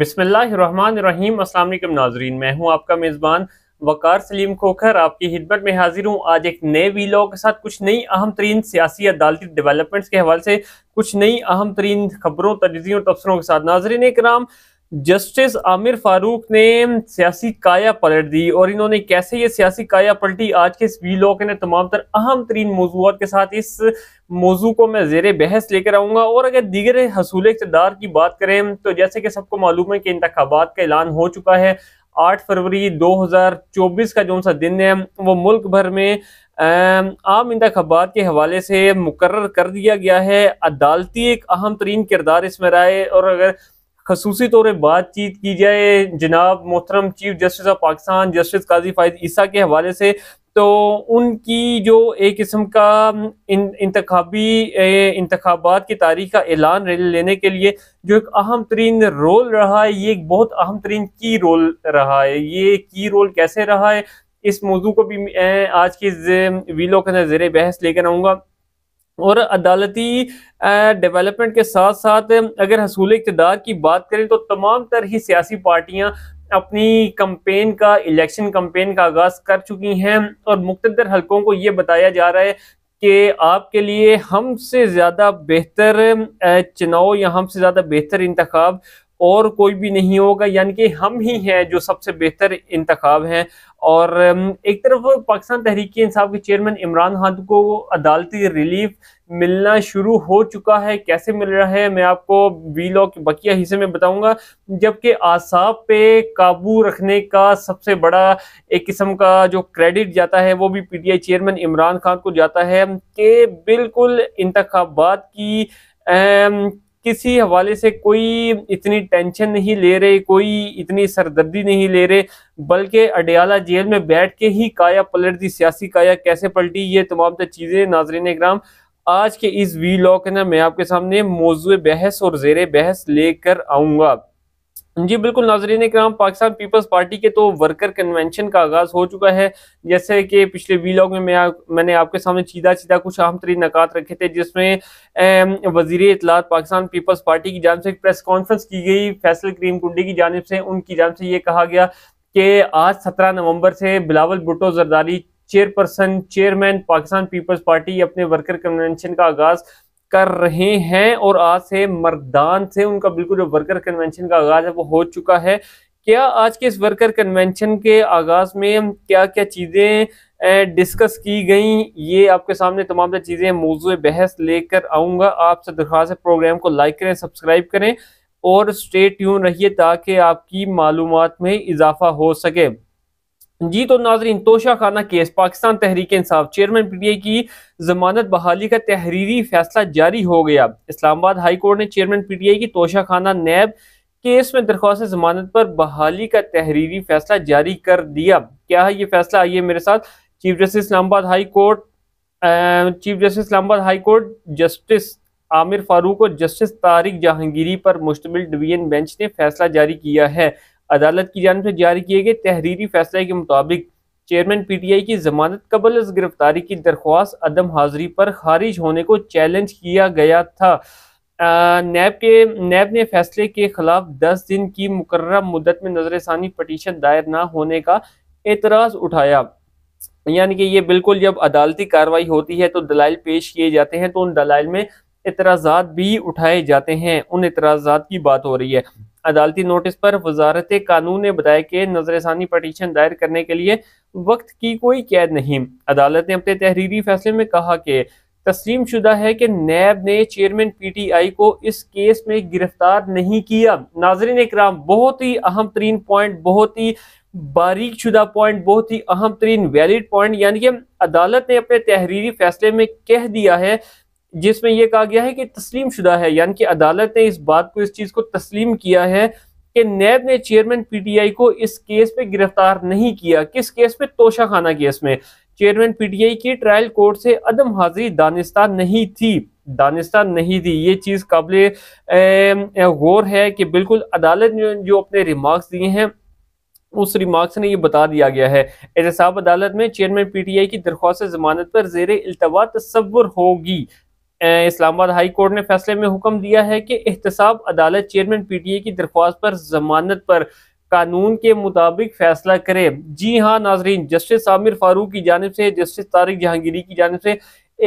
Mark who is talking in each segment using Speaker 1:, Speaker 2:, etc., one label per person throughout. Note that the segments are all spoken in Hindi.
Speaker 1: बिसमीम असल नाजरीन मैं हूं आपका मेज़बान वकार सलीम खोखर आपकी हिदमत में हाजिर हूं आज एक नए वीलॉग के साथ कुछ नई अहम तरीन सियासी अदालती डेवलपमेंट्स के हवाले से कुछ नई अहम तरीन खबरों तजियों तबसरों के साथ नाजरीन कराम जस्टिस आमिर फारूक ने सियासी काया पलट दी और इन्होंने कैसे ये सियासी काया पलटी आज के इस वी लॉ के तमाम तर अहम तरीन मौजूद के साथ इस मौजू को मैं जेर बहस लेकर आऊँगा और अगर दीगर हसूल इकतदार की बात करें तो जैसे कि सबको मालूम है कि इंतबात का ऐलान हो चुका है आठ फरवरी 2024 का जो सा दिन है वो मुल्क भर में आम इंतबात के हवाले से मुकर कर दिया गया है अदालती एक अहम तरीन किरदार इसमें रहा है और अगर खसूसी तौर बातचीत की जाए जनाब मोहतरम chief justice of Pakistan justice Qazi Faez Isa के हवाले से तो उनकी जो एक किस्म का इन इंतबी इंतबात की तारीख का ऐलान लेने के लिए जो एक अहम तरीन रोल रहा है ये एक बहुत अहम तरीन की रोल रहा है ये की रोल कैसे रहा है इस मौजू को भी आज के वीलो के जेर बहस लेकर आऊँगा और अदालती डेवलपमेंट के साथ साथ अगर हसूल इकतदार की बात करें तो तमाम तरह ही सियासी पार्टियां अपनी कंपेन का इलेक्शन कंपेन का आगाज कर चुकी हैं और मुख्तर हलकों को ये बताया जा रहा है कि आपके लिए हमसे ज़्यादा बेहतर चुनाव या हमसे ज़्यादा बेहतर इंतखब और कोई भी नहीं होगा यानी कि हम ही हैं जो सबसे बेहतर इंतखब हैं और एक तरफ पाकिस्तान तहरीक इंसाफ के चेयरमैन इमरान खान को अदालती रिलीफ मिलना शुरू हो चुका है कैसे मिल रहा है मैं आपको लॉ के बकिया हिस्से में बताऊंगा जबकि आसाब पे काबू रखने का सबसे बड़ा एक किस्म का जो क्रेडिट जाता है वो भी पीटीआई चेयरमैन इमरान खान को जाता है कि बिल्कुल इंतबात की किसी हवाले से कोई इतनी टेंशन नहीं ले रहे कोई इतनी सरदर्दी नहीं ले रहे बल्कि अडयाला जेल में बैठ के ही काया पलट दी सियासी काया कैसे पलटी ये तमाम तो चीज़ें नाजरन ग्राम आज के इस वी लॉ के ना मैं आपके सामने मौजू बहस और जेर बहस लेकर आऊँगा जी बिल्कुल नाजरीन कराम पाकिस्तान पीपल्स पार्टी के तो वर्कर कन्वेंशन का आगाज़ हो चुका है जैसे कि पिछले वीलॉग में मैं आ, मैंने आपके सामने सीधा सीधा कुछ अहम तरीन नकात रखे थे जिसमें वजीर इतलात पाकिस्तान पीपल्स पार्टी की जानब से एक प्रेस कॉन्फ्रेंस की गई फैसल करीम कुंडी की जानब से उनकी जानब से ये कहा गया कि आज सत्रह नवंबर से बिलावल भुटो जरदारी चेयरपर्सन चेयरमैन पाकिस्तान पीपल्स पार्टी अपने वर्कर कन्वेंशन का आगाज़ कर रहे हैं और आज से मर्दान से उनका बिल्कुल जो वर्कर कन्वेंशन का आगाज है वो हो चुका है क्या आज के इस वर्कर कन्वेंशन के आगाज में क्या क्या चीज़ें डिस्कस की गई ये आपके सामने तमाम चीज़ें मौजू बहस लेकर आऊँगा आपसे दरख्वास्त है प्रोग्राम को लाइक करें सब्सक्राइब करें और स्टे ट्यून रहिए ताकि आपकी मालूम में इजाफा हो सके जी तो नाजरीन Toshakhana case Pakistan Tehreek Insaf chairman PTI की जमानत बहाली का तहरीरी फैसला जारी हो गया इस्लामाबाद हाई कोर्ट ने चेयरमैन पीटीआई की तोशा खाना नैब केस में दरख्वास्त जमानत पर बहाली का तहरीरी फैसला जारी कर दिया क्या है ये फैसला आइए मेरे साथ chief justice Islamabad high court chief justice Islamabad high court justice Aamir Farooq और जस्टिस तारिक जहांगीरी पर मुश्तमिल डिवीजन बेंच ने फैसला जारी किया है अदालत की जानब से जारी किए गए तहरीरी फैसले के मुताबिक चेयरमैन पी टी आई की जमानत कबल इस गिरफ्तारी की दरख्वास्त अदम हाजिरी पर खारिज होने को चैलेंज किया गया था नैब के नैब ने फैसले के खिलाफ दस दिन की मुकर मुदत में नजरसानी पटिशन दायर ना होने का एतराज़ उठाया यानी कि ये बिल्कुल जब अदालती कार्रवाई होती है तो दलाइल पेश किए जाते हैं तो उन दलाइल में इतराजात भी उठाए जाते हैं उन इतराजात की बात हो रही है अदालती नोटिस पर वजारत कानून ने बताया कि नजरसानी पटिशन दायर करने के लिए वक्त की कोई कैद नहीं अदालत ने अपने तहरीरी फैसले में कहा कि तस्लीम शुदा है कि नैब ने चेयरमैन पीटीआई को इस केस में गिरफ्तार नहीं किया नाजरीन इक्राम बहुत ही अहम तरीन पॉइंट बहुत ही बारीक शुदा पॉइंट बहुत ही अहम तरीन वैलिड पॉइंट यानी कि अदालत ने अपने तहरीरी फैसले में कह दिया है जिसमें यह कहा गया है कि तस्लीम शुदा है यानी कि अदालत ने इस बात को इस चीज़ को तस्लीम किया है कि नैब ने चेयरमैन पीटीआई को इस केस पे गिरफ्तार नहीं किया किस केस पे खाना केस में चेयरमैन पीटीआई की ट्रायल कोर्ट से अदम हाजिरी दानिस्ता नहीं थी दानिस्तान नहीं थी ये चीज़ काबिल गौर है कि बिल्कुल अदालत ने जो अपने रिमार्क्स दिए हैं उस रिमार्क्स ने यह बता दिया गया है एहतसाब अदालत में चेयरमैन पीटीआई की दरख्वास्त जमानत पर जेर अल्तवा तस्वर होगी इस्लामाबाद हाई कोर्ट ने फैसले में हुक्म दिया है कि एहतसाब अदालत चेयरमैन पीटीए की दरख्वास्त पर जमानत पर कानून के मुताबिक फैसला करे जी हाँ नाजरीन जस्टिस आमिर फारूक की जानब से जस्टिस तारिक जहांगीरी की जानब से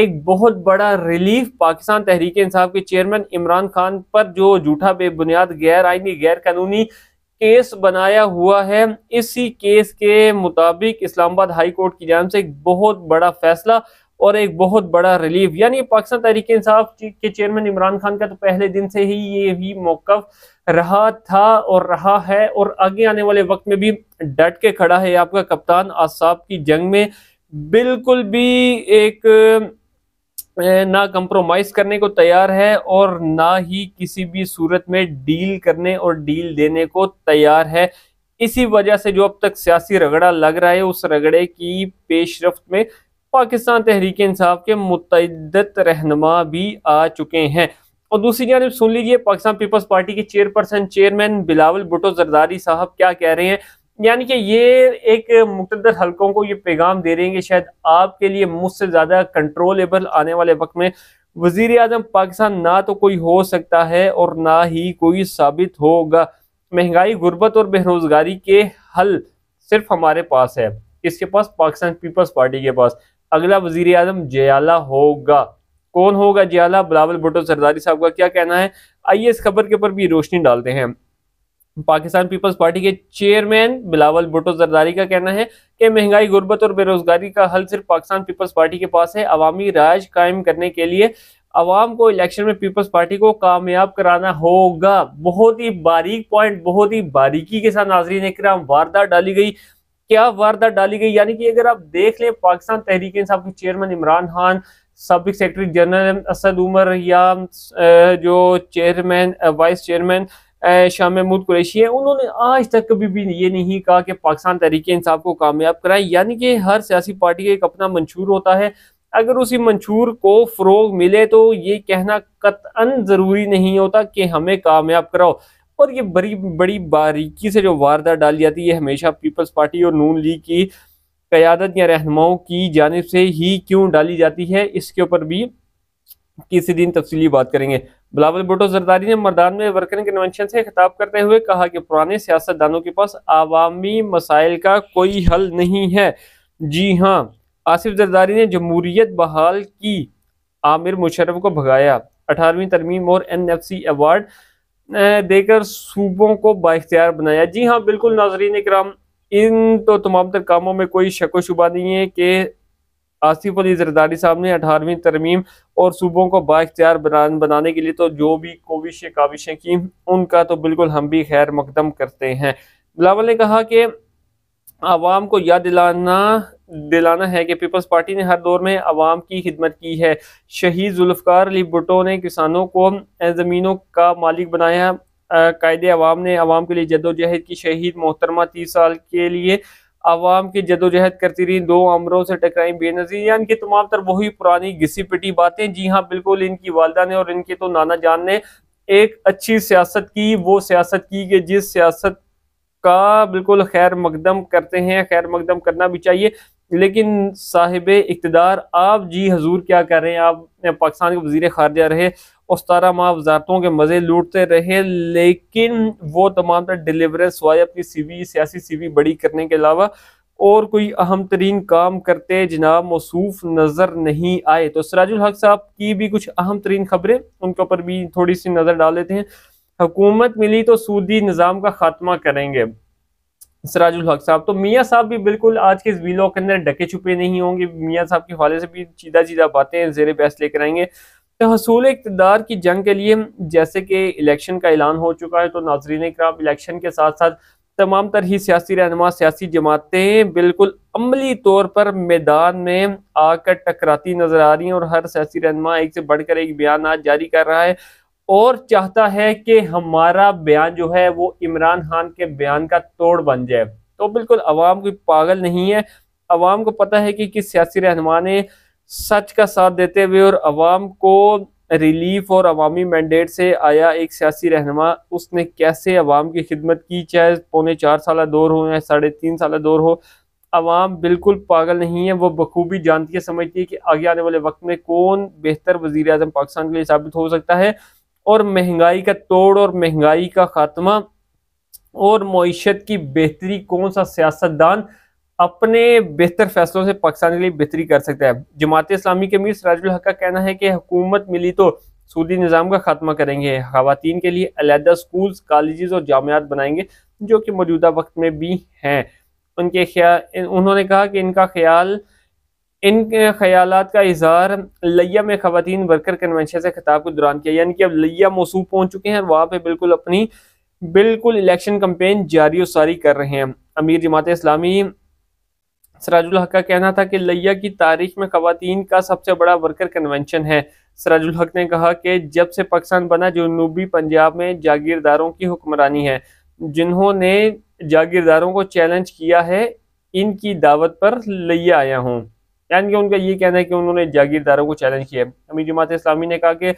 Speaker 1: एक बहुत बड़ा रिलीफ पाकिस्तान तहरीक इंसाफ के चेयरमैन इमरान खान पर जो जूठा बेबुनियाद गैर आइनी गैर कानूनी केस बनाया हुआ है इसी केस के मुताबिक इस्लामाबाद हाई कोर्ट की जानब से एक बहुत बड़ा फैसला और एक बहुत बड़ा रिलीफ यानी पाकिस्तान तहरीक इंसाफ के चेयरमैन इमरान खान का तो पहले दिन से ही ये भी मौकफ रहा था और रहा है और आगे आने वाले वक्त में भी डट के खड़ा है आपका कप्तान आसाब की जंग में बिल्कुल भी एक ना कंप्रोमाइज करने को तैयार है और ना ही किसी भी सूरत में डील करने और डील देने को तैयार है इसी वजह से जो अब तक सियासी रगड़ा लग रहा है उस रगड़े की पेशरफ में पाकिस्तान तहरीक इंसाफ के मुतद रहनमा भी आ चुके हैं और दूसरी जानब सुन लीजिए पाकिस्तान पीपल्स पार्टी के चेयरपर्सन चेयरमैन बिलावल भुटो जरदारी साहब क्या कह रहे हैं यानी कि ये एक मुख्तर हलकों को ये पैगाम दे रहे हैं कि शायद आपके लिए मुझसे ज़्यादा कंट्रोलेबल आने वाले वक्त में वजीर अजम पाकिस्तान ना तो कोई हो सकता है और ना ही कोई साबित होगा महंगाई गुर्बत और बेरोजगारी के हल सिर्फ हमारे पास है इसके पास पाकिस्तान पीपल्स पार्टी के पास अगला वजीर आजम जयाला होगा कौन होगा जयाला बिलावल भुटो सरदारी साहब का क्या कहना है आइए इस खबर के ऊपर भी रोशनी डालते हैं पाकिस्तान पीपल्स पार्टी के चेयरमैन बिलावल भुटो जरदारी का कहना है कि महंगाई गुर्बत और बेरोजगारी का हल सिर्फ पाकिस्तान पीपल्स पार्टी के पास है अवामी राज कायम करने के लिए अवाम को इलेक्शन में पीपल्स पार्टी को कामयाब कराना होगा बहुत ही बारीक पॉइंट बहुत ही बारीकी के साथ नाजरीन कर वारदात डाली गई क्या वारदात डाली गई यानी कि अगर आप देख लें पाकिस्तान तहरीक इंसाफ के चेयरमैन इमरान खान सबक सेक्रेटरी जनरल असद उमर या जो chairman vice chairman Shah Mahmood Qureshi है उन्होंने आज तक कभी भी ये नहीं कहा कि पाकिस्तान तहरीक इंसाफ को कामयाब कराएं यानी कि हर सियासी पार्टी का एक अपना मंशूर होता है अगर उसी मंशूर को फ़रोग मिले तो ये कहना कतअन ज़रूरी नहीं होता कि हमें कामयाब कराओ और ये बड़ी बड़ी बारीकी से जो वारदात डाली जाती है ये हमेशा पीपल्स पार्टी और नून लीग की क़्यादत या रहनुमाओं की जानब से ही क्यों डाली जाती है इसके ऊपर भी किसी दिन तफसली बात करेंगे बिलावल भुटो जरदारी ने मरदान में वर्कर कन्वेंशन से खिताब करते हुए कहा कि पुराने सियासतदानों के पास आवामी मसाइल का कोई हल नहीं है जी हाँ आसिफ जरदारी ने जमहूरीत बहाल की आमिर मुशरफ को भगाया अठारहवीं तरमीम और एन एफ सी अवार्ड देकर सूबों को बाख्तियार बनाया जी हाँ बिल्कुल नाजरीन कराम इन तो तमाम तर कामों में कोई शक शुबा नहीं है कि आसिफ अली जरदारी साहब ने अठारहवीं तरमीम और सूबों को बाख्तियार बनाने के लिए तो जो भी कोविश काविशें की उनका तो बिल्कुल हम भी खैर मकदम करते हैं बिलावल ने कहा कि आवाम को याद दिलाना दिलाना है कि पीपल्स पार्टी ने हर दौर में आवाम की खिदमत की है शहीद जुल्फकार अली भुटो ने किसानों को ज़मीनों का मालिक बनाया कायदे आवाम ने आवाम के लिए जदोजहद की शहीद मोहतरमा तीस साल के लिए आवाम की जदोजहद करती रही दो अमरों से टकराई बेनजीर या इनकी तमाम तर वही पुरानी घिसी पिटी बातें जी हाँ बिल्कुल इनकी वालदा ने और इनके तो नाना जान ने एक अच्छी सियासत की वो सियासत की कि जिस सियासत का बिल्कुल खैर मकदम करते हैं खैर मकदम करना भी चाहिए लेकिन साहिब इकतदार आप जी हजूर क्या कर रहे हैं आप पाकिस्तान के वजीर खारजा रहे उस तारा माह वजारतों के मज़े लूटते रहे लेकिन वो तमाम तर डिलीवरेंस हुआ अपनी सीवी सियासी सीवी बड़ी करने के अलावा और कोई अहम तरीन काम करते जनाब मौसूफ नज़र नहीं आए तो सराजुल हक साहब की भी कुछ अहम तरीन खबरें उनके ऊपर भी थोड़ी सी नज़र डाल लेते हैं हुकूमत मिली तो सूदी निज़ाम का खात्मा करेंगे सराजुल हक साहब तो मियाँ साहब भी बिल्कुल आज के इस वीलो के अंदर डके छुपे नहीं होंगे मियाँ साहब के हवाले से भी सीधा सीधा बातें जेर बहस लेकर आएंगे तो हसूल इकतदार की जंग के लिए जैसे कि इलेक्शन का ऐलान हो चुका है तो नाजरीन कराम इलेक्शन के साथ साथ तमाम तरह सियासी रहनमा सियासी जमातें बिल्कुल अमली तौर पर मैदान में आकर टकराती नजर आ रही हैं और हर सियासी रहनमा एक से बढ़कर एक बयान आज जारी कर रहा है और चाहता है कि हमारा बयान जो है वो इमरान खान के बयान का तोड़ बन जाए तो बिल्कुल अवाम कोई पागल नहीं है अवाम को पता है कि किस सियासी रहनमा ने सच का साथ देते हुए और अवाम को रिलीफ और अवामी मैंडेट से आया एक सियासी रहनमा उसने कैसे अवाम की खिदमत की चाहे पौने चार साल दौर हो या साढ़े तीन साल दौर हो अवाम बिल्कुल पागल नहीं है वो बखूबी जानती है समझती है कि आगे आने वाले वक्त में कौन बेहतर वजीर अजम पाकिस्तान के लिए साबित हो सकता है और महंगाई का तोड़ और महंगाई का खात्मा और मीशत की बेहतरी कौन सा सियासतदान अपने बेहतर फैसलों से पाकिस्तान के लिए बेहतरी कर सकता है जमात इस्लामी के अमीर सराजुल हक का कहना है कि हुकूमत मिली तो सूदी निज़ाम का खात्मा करेंगे खातन के लिए अलहदा स्कूल्स कॉलेज और जामियात बनाएंगे जो कि मौजूदा वक्त में भी हैं उनके ख्याल उन्होंने कहा कि इनका ख्याल इन ख्याल का इजहार लिया में खातन वर्कर कन्वेंशन से खिताब के दौरान किया यानी कि अब लिया मौसू पहुंच चुके हैं वहाँ पर बिल्कुल अपनी बिल्कुल इलेक्शन कंपेन जारी और सारी कर रहे हैं अमीर जमात इस्लामी सराजुल हक का कहना था कि लिया की तारीख में खातन का सबसे बड़ा वर्कर कन्वेंशन है सराजुल हक ने कहा कि जब से पाकिस्तान बना जनूबी पंजाब में जागीरदारों की हुक्मरानी है जिन्होंने जागीरदारों को चैलेंज किया है इनकी दावत पर लिया आया हूँ यानी कि उनका ये कहना है कि उन्होंने जागीरदारों को चैलेंज किया अमीर जमात इस्लामी ने कहा कि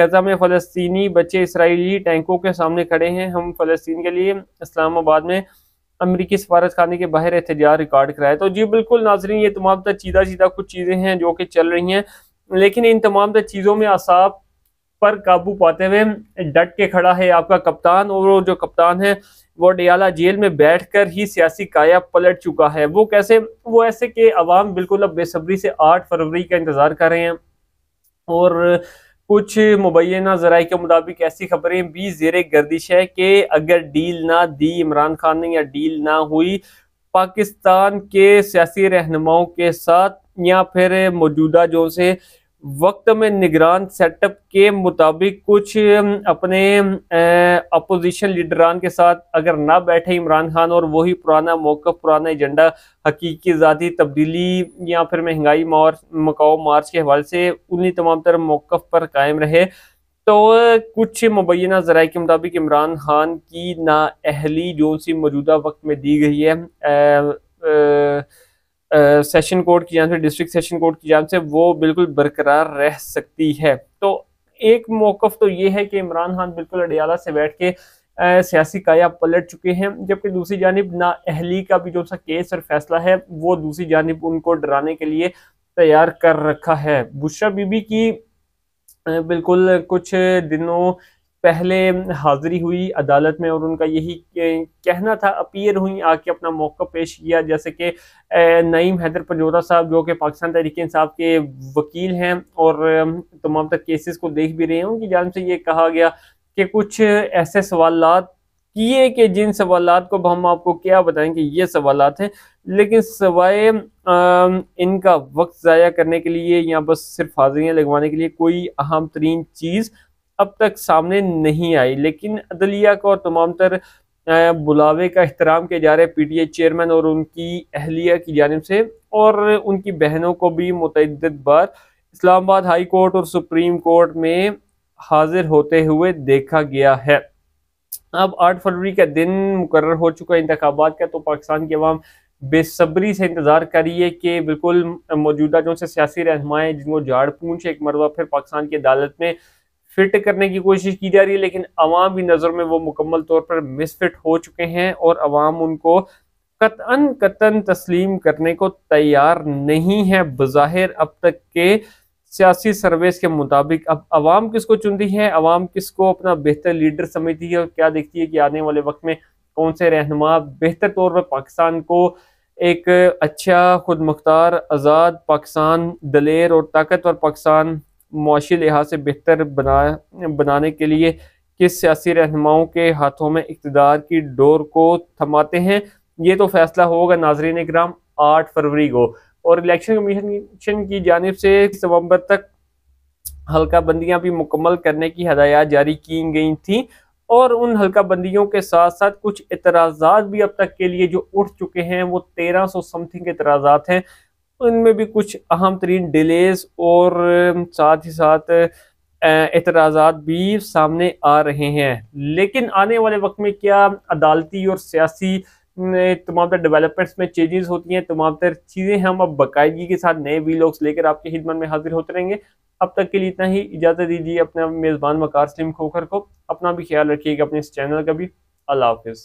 Speaker 1: गजा में फ़लस्तनी बच्चे इसराइली टैंकों के सामने खड़े हैं हम फ़लस्तीन के लिए इस्लामाबाद में अमरीकी सफारत खाने के बाहर एहतजाज रिकॉर्ड कराया तो जी बिल्कुल नाजरीन ये तमाम तर चीदा चीदा कुछ चीज़ें हैं जो कि चल रही हैं लेकिन इन तमाम तर तो चीज़ों में असाब पर काबू पाते हुए डट के खड़ा है आपका कप्तान और जो कप्तान है वो डियाला जेल में बैठकर ही सियासी काया पलट चुका है वो कैसे वो ऐसे कि अवाम बिल्कुल अब बेसब्री से आठ फरवरी का इंतज़ार कर रहे हैं और कुछ मुबैना जराये के मुताबिक ऐसी खबरें भी जेर गर्दिश है कि अगर डील ना दी इमरान खान ने या डील ना हुई पाकिस्तान के सियासी रहनुमाओं के साथ या फिर मौजूदा जो से वक्त में निगरान सेटअप के मुताबिक कुछ अपने अपोजिशन लीडरान के साथ अगर ना बैठे इमरान खान और वही पुराना मौका पुराना एजेंडा हकीकी ज़ाती तब्दीली या फिर महंगाई मार्च मकाओ मार्च के हवाले से उन्हीं तमाम तर मौकफ पर कायम रहे तो कुछ मुबैना जराए के मुताबिक इमरान खान की नाअहली जो सी मौजूदा वक्त में दी गई है आ, आ, सेशन कोर्ट की जान से डिस्ट्रिक्ट सेशन कोर्ट की जान से वो बिल्कुल बरकरार रह सकती है तो एक मौकफ तो ये है कि इमरान खान बिल्कुल अडियाला से बैठ के सियासी काया पलट चुके हैं जबकि दूसरी जानब ना अहली का भी जो सा केस और फैसला है वो दूसरी जानब उनको डराने के लिए तैयार कर रखा है बुशा बीबी की बिल्कुल कुछ दिनों पहले हाजिरी हुई अदालत में और उनका यही कहना था अपीयर हुई आके अपना मौका पेश किया जैसे कि नईम हैदर पंजोरा साहब जो कि पाकिस्तान तहरीक इंसाफ के वकील हैं और तमाम तक केसेस को देख भी रहे हैं उनकी जान से ये कहा गया कि कुछ ऐसे सवाल किए कि जिन सवाल को हम आपको क्या बताएं कि ये सवाल हैं लेकिन सवाए इनका वक्त ज़ाया करने के लिए या बस सिर्फ हाजिरियाँ लगवाने के लिए कोई अहम तरीन चीज़ अब तक सामने नहीं आई लेकिन अदलिया को और तमाम तर बुलावे का अहतराम किया जा रहा है पी टी आई चेयरमैन और उनकी अहलिया की जानब से और उनकी बहनों को भी मतद बार इस्लामाबाद हाई कोर्ट और सुप्रीम कोर्ट में हाजिर होते हुए देखा गया है अब आठ फरवरी का दिन मुकर हो चुका है इंतबात का तो पाकिस्तान की अवाम बेसब्री से इंतज़ार करिए कि बिल्कुल मौजूदा जो से सियासी रहनुमाएँ जिनको झाड़ पूछ एक मरबा फिर पाकिस्तान की अदालत में फिट करने की कोशिश की जा रही है लेकिन अवाम की नज़र में वो मुकम्मल तौर पर मिसफिट हो चुके हैं और अवाम उनको कतन कतन तस्लीम करने को तैयार नहीं है बज़ाहिर अब तक के सियासी सर्वेस के मुताबिक अब अवाम किसको चुनती है अवाम किसको अपना बेहतर लीडर समझती है और क्या देखती है कि आने वाले वक्त में कौन से रहनुमा बेहतर तौर पर पाकिस्तान को एक अच्छा खुद मुख्तार आज़ाद पाकिस्तान दलेर और ताकतवर पाकिस्तान मुशी लिहाज से बेहतर बना बनाने के लिए किस सियासी रहनुमाओं के हाथों में इकतदार की डोर को थमाते हैं ये तो फैसला होगा नाजरीन कराम आठ फरवरी को और इलेक्शन कमीशन की जानब से नवंबर तक हल्का बंदियां भी मुकम्मल करने की हदायत जारी की गई थी और उन हल्का बंदियों के साथ साथ कुछ इतराजात भी अब तक के लिए जो उठ चुके हैं वो तेरह सौ समथिंग इतराजात हैं उनमें भी कुछ अहम तरीन डिलेज और साथ ही साथ एतराज़ा भी सामने आ रहे हैं लेकिन आने वाले वक्त में क्या अदालती और सियासी तमाम तर डेवलपमेंट्स में चेंजेस होती हैं तमाम तर चीज़ें हम अब बाकायदगी के साथ नए वीलॉग्स लेकर आपकी खिदमत में हाजिर होते रहेंगे अब तक के लिए इतना ही इजाज़त दीजिए अपने मेज़बान मकार सलीम खोखर को अपना भी ख्याल रखिएगा अपने इस चैनल का भी अल्लाह हाफिज़